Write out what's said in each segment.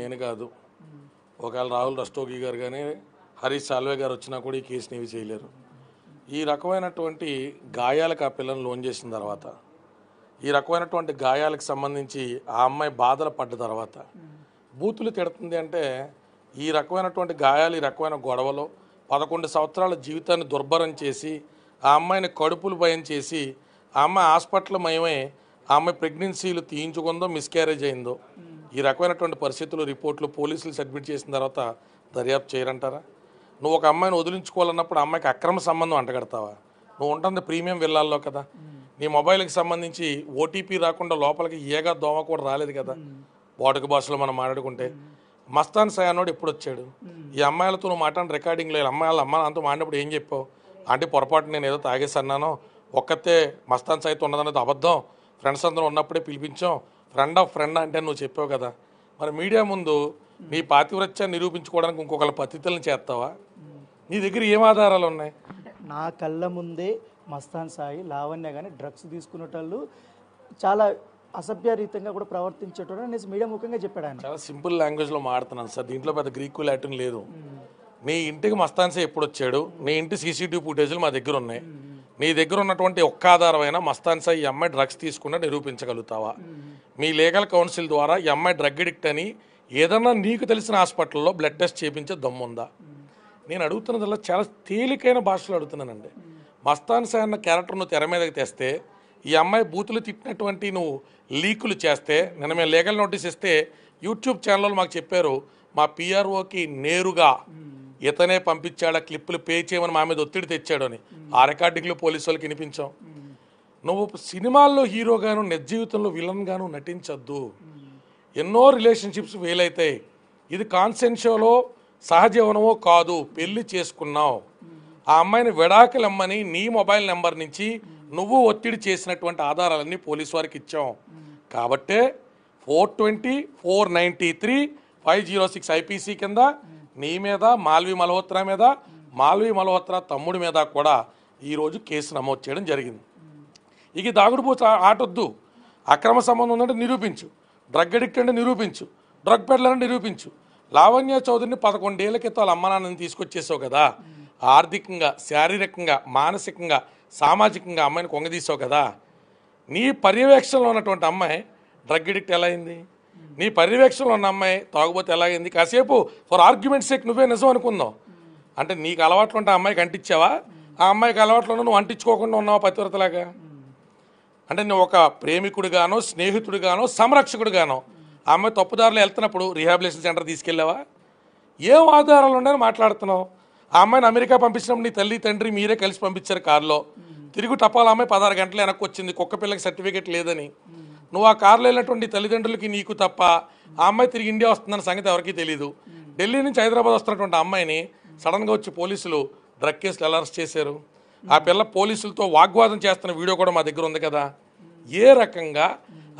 నేను కాదు ఒకవేళ రాహుల్ రస్టోగి గారు కానీ హరీష్ సాల్వే గారు వచ్చినా కూడా ఈ కేసుని ఏవి చేయలేరు ఈ రకమైనటువంటి గాయాలకు ఆ పిల్లలను లోన్ చేసిన తర్వాత ఈ రకమైనటువంటి గాయాలకు సంబంధించి ఆ అమ్మాయి బాధలు పడ్డ తర్వాత బూతులు తిడుతుంది అంటే ఈ రకమైనటువంటి గాయాలు ఈ రకమైన గొడవలో పదకొండు సంవత్సరాల జీవితాన్ని దుర్భరం చేసి ఆ అమ్మాయిని కడుపులు భయం చేసి ఆ అమ్మాయి హాస్పిటల్ మయమే ఆ అమ్మాయి ప్రెగ్నెన్సీలు తీయించుకుందో మిస్క్యారేజ్ అయిందో ఈ రకమైనటువంటి పరిస్థితులు రిపోర్ట్లు పోలీసులు సబ్మిట్ చేసిన తర్వాత దర్యాప్తు చేయరంటారా నువ్వు ఒక అమ్మాయిని వదిలించుకోవాలన్నప్పుడు అమ్మాయికి అక్రమ సంబంధం అంటగడతావా నువ్వు ఉంటుంది ప్రీమియం వెళ్ళాలో కదా నీ మొబైల్కి సంబంధించి ఓటీపీ రాకుండా లోపలికి ఏగా దోమ కూడా రాలేదు కదా వాడుక భాషలో మనం మాట్లాడుకుంటే మస్తాన్ సయానోడు ఎప్పుడు వచ్చాడు ఈ అమ్మాయిలతో నువ్వు మాట్లాడిన రికార్డింగ్ లేదు అమ్మాయిల అమ్మ అంతా మాడినప్పుడు ఏం చెప్పావు అంటే పొరపాటు నేను ఏదో తాగేసి అన్నాను ఒక్కతే మస్తాన్ సాయితో ఉన్నదనేది అబద్ధం ఫ్రెండ్స్ అందరం ఉన్నప్పుడే పిలిపించాం ఫ్రెండ్ ఆఫ్ ఫ్రెండ్ అంటే నువ్వు చెప్పావు కదా మరి మీడియా ముందు నీ పాతివ్రత్యాన్ని నిరూపించుకోవడానికి ఇంకొకళ్ళ పతితులను చేస్తావా నీ దగ్గర ఏం ఆధారాలు ఉన్నాయి నా కళ్ళ ముందే మస్తాన్ సాయి లావణ్య కానీ డ్రగ్స్ తీసుకునేటోళ్ళు చాలా అసభ్యరీతంగా కూడా ప్రవర్తించేటోడు అనేసి మీడియా ముఖ్యంగా చెప్పాడు ఆయన చాలా సింపుల్ లాంగ్వేజ్లో మాడుతున్నాను సార్ దీంట్లో పెద్ద గ్రీకు లాటిన్ లేదు నీ ఇంటికి సాయి ఎప్పుడు వచ్చాడు నీ ఇంటి సీసీటీవీ ఫుటేజ్లు మా దగ్గర ఉన్నాయి నీ దగ్గర ఉన్నటువంటి ఒక్క ఆధారమైన మస్తాన్సా ఈ అమ్మాయి డ్రగ్స్ తీసుకున్నా నిరూపించగలుగుతావా మీ లీగల్ కౌన్సిల్ ద్వారా ఎంఐ డ్రగ్ అడిక్ట్ అని ఏదన్నా నీకు తెలిసిన హాస్పిటల్లో బ్లడ్ టెస్ట్ చేయించే దమ్ముందా నేను అడుగుతున్నదల్లా చాలా తేలికైన భాషలో అడుగుతున్నానండి మస్తాన్ సార్ అన్న క్యారెక్టర్ నువ్వు తెర మీదకి తెస్తే ఈ అమ్మాయి బూతులు తిట్టినటువంటి నువ్వు లీకులు చేస్తే నిన్న మేము లీగల్ నోటీస్ ఇస్తే యూట్యూబ్ ఛానల్లో మాకు చెప్పారు మా పిఆర్ఓకి నేరుగా ఇతనే పంపించాడు ఆ క్లిప్పులు పే చేయమని మా మీద ఒత్తిడి తెచ్చాడు అని ఆ రికార్డింగ్లు పోలీసు వాళ్ళకి వినిపించాం నువ్వు సినిమాల్లో హీరోగాను నిజ జీవితంలో గాను నటించద్దు ఎన్నో రిలేషన్షిప్స్ వేలైతాయి ఇది కాన్సెన్షియోలో సహజీవనమో కాదు పెళ్లి చేసుకున్నావు ఆ అమ్మాయిని విడాకులమ్మని నీ మొబైల్ నెంబర్ నుంచి నువ్వు ఒత్తిడి చేసినటువంటి ఆధారాలన్నీ పోలీసు వారికి ఇచ్చాం కాబట్టే four twenty four ninety three five zero six IPC కింద నీ మీద మాల్వి మల్హోత్రా మీద మాల్వి మల్హోత్రా తమ్ముడి మీద కూడా ఈరోజు కేసు నమోదు చేయడం జరిగింది ఇక దాగుడుపూత ఆటొద్దు అక్రమ సంబంధం ఉందంటే నిరూపించు డ్రగ్ అడిక్ట్ అంటే నిరూపించు డ్రగ్ పెడ్లర్ నిరూపించు లావణ్య చౌదరిని పదకొండేళ్ల క్రితం వాళ్ళ అమ్మనాన్నని తీసుకొచ్చేసావు కదా ఆర్థికంగా శారీరకంగా మానసికంగా సామాజికంగా అమ్మాయిని కొంగదీసావు కదా నీ పర్యవేక్షణలో ఉన్నటువంటి అమ్మాయి డ్రగ్ అడిక్ట్ ఎలా అయింది నీ పర్యవేక్షణలో ఉన్న అమ్మాయి తాగుబోతే ఎలా అయింది కాసేపు ఫర్ ఆర్గ్యుమెంట్ సేక్ నువ్వే నిజం అనుకుందాం అంటే నీకు అలవాట్లు ఉంటే ఆ అమ్మాయికి అంటించావా ఆ అమ్మాయికి అలవాట్లు నువ్వు అంటించుకోకుండా ఉన్నావా పతివ్రతలాగా అంటే నువ్వు ఒక ప్రేమికుడిగానో స్నేహితుడిగానో సంరక్షకుడిగానో ఆమె తప్పుదారులు వెళ్తున్నప్పుడు రీహాబిలేషన్ సెంటర్ తీసుకెళ్ళావా ఏం ఆధారాలు ఉండని మాట్లాడుతున్నావు ఆ అమ్మాయిని అమెరికా పంపించినప్పుడు నీ తల్లి తండ్రి మీరే కలిసి పంపించారు కారులో తిరుగు టపాల అమ్మాయి పదహారు గంటలు వెనక్కి వచ్చింది కుక్క పిల్లకి సర్టిఫికేట్ లేదని నువ్వు ఆ కారులో వెళ్ళినటువంటి తల్లిదండ్రులకి నీకు తప్ప ఆ అమ్మాయి తిరిగి ఇండియా వస్తుందన్న సంగతి ఎవరికీ తెలియదు ఢిల్లీ నుంచి హైదరాబాద్ వస్తున్నటువంటి అమ్మాయిని సడన్గా వచ్చి పోలీసులు డ్రగ్ కేసులు అరెస్ట్ చేశారు ఆ పిల్ల పోలీసులతో వాగ్వాదం చేస్తున్న వీడియో కూడా మా దగ్గర ఉంది కదా ఏ రకంగా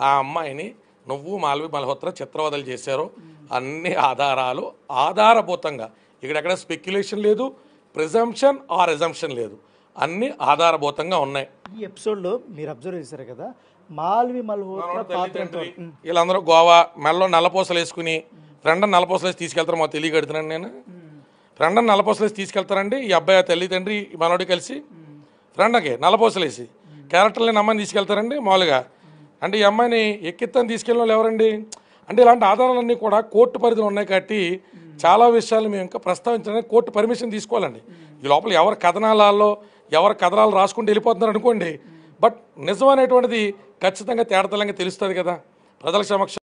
ఆ అమ్మాయిని నువ్వు మాల్వి మల్హోత్ర చిత్రవదలు చేశారు అన్ని ఆధారాలు ఆధారభూతంగా ఇక్కడెక్కడ స్పెక్యులేషన్ లేదు ప్రిజంప్షన్ ఆర్ రిజంప్షన్ లేదు అన్ని ఆధారభూతంగా ఉన్నాయి ఈ ఎపిసోడ్లో మీరు అబ్జర్వ్ చేశారు కదా మాల్వి మల్హోత్రా వీళ్ళందరూ గోవా మెల్లో నల్లపూసలు వేసుకుని ఫ్రెండ్ నల్లపూసలు వేసి తీసుకెళ్తారు మాకు తెలియగడుతున్నాను నేను ఫ్రెండ్ నలపోసలేసి తీసుకెళ్తారండి ఈ అబ్బాయి తల్లి తండ్రి మనోడు కలిసి ఫ్రెండ్కి నలపోసలేసి క్యారెక్టర్లేని అమ్మాయిని తీసుకెళ్తారండి మామూలుగా అంటే ఈ అమ్మాయిని ఎక్కిత్తని తీసుకెళ్ళిన వాళ్ళు ఎవరండి అంటే ఇలాంటి ఆధారాలన్నీ కూడా కోర్టు పరిధిలో ఉన్నాయి కాబట్టి చాలా విషయాలు మేము ఇంకా ప్రస్తావించడానికి కోర్టు పర్మిషన్ తీసుకోవాలండి ఈ లోపల ఎవరి కథనాలలో ఎవరి కథనాలు రాసుకుంటూ వెళ్ళిపోతున్నారు అనుకోండి బట్ నిజం అనేటువంటిది ఖచ్చితంగా తేడతలంగా తెలుస్తుంది కదా ప్రజల సమక్షం